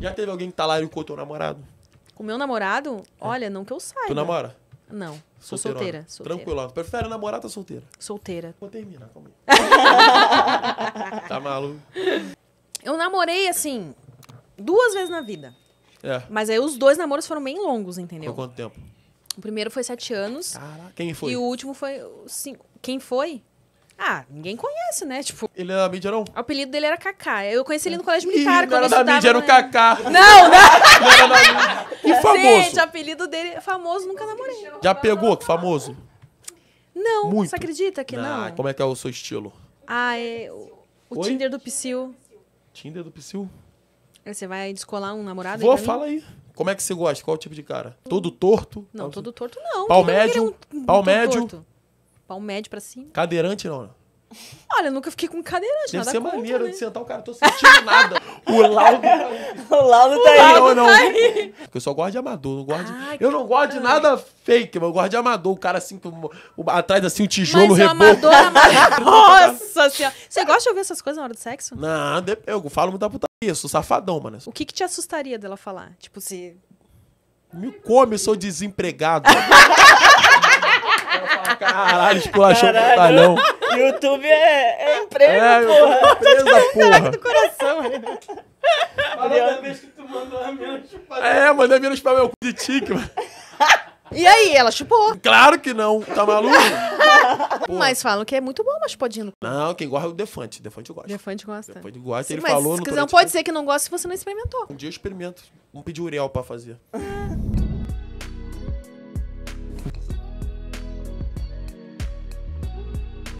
Já teve alguém que tá lá e encontrou o teu namorado? Com meu namorado? É. Olha, não que eu saiba. Tu namora? Não. Sou solteira. solteira. prefiro Prefere namorar ou solteira? Solteira. Vou terminar, comigo. tá maluco? Eu namorei, assim, duas vezes na vida. É. Mas aí os dois namoros foram bem longos, entendeu? Por quanto tempo? O primeiro foi sete anos. Caraca, quem foi? E o último foi cinco. Quem foi? Ah, ninguém conhece, né? Tipo. Ele era mídia, não? O apelido dele era Kaká. Eu conheci ele no colégio militar. Ih, né? era da mídia, era o Kaká. Não, não! E famoso? Gente, o apelido dele, é famoso, nunca namorei. Já pegou, famoso? Não, Muito. você acredita que não? Ah, como é que é o seu estilo? Ah, é. O, o Tinder do Psyu. Tinder do Psyu? É, você vai descolar um namorado? Vou, aí fala aí. Como é que você gosta? Qual o tipo de cara? Todo torto? Não, todo torto não. Pau médio? Um, um pau médio? Torto. Pau médio pra cima. Cadeirante não. Né? Olha, eu nunca fiquei com cadeirante. Deve nada ser contra, maneiro né? de sentar o cara, tô sentindo nada. o laudo O laudo tá aí. Laudo tá tá não, tá não. Aí. Eu só gosto de amador. Não gosto de... Eu não gosto de nada fake, eu gosto de amador. O cara assim, atrás assim, o tijolo Mas reboco. O amador, amador. É Nossa senhora. Você gosta de ouvir essas coisas na hora do sexo? Não, eu falo muito da putaria, sou safadão, mano. O que que te assustaria dela falar? Tipo, se... Me come, eu sou desempregado. Caralho, esculachou o batalhão. Ah, YouTube é, é emprego, é, porra. É empresa, porra. É do coração. Parada da vez que tu mandou a mina chupar. É, mandei a mina chupar meu cu de tique, mano. E aí, ela chupou? Claro que não, tá maluco? mas falam que é muito bom mas podinho. Não, quem gosta é o Defante. Defante gosta. Defante gosta. Defante gosta. Sim, ele mas falou se quiser, não pode ser que não goste se você não experimentou. Um dia eu experimento. Vamos pedir o Uriel pra fazer.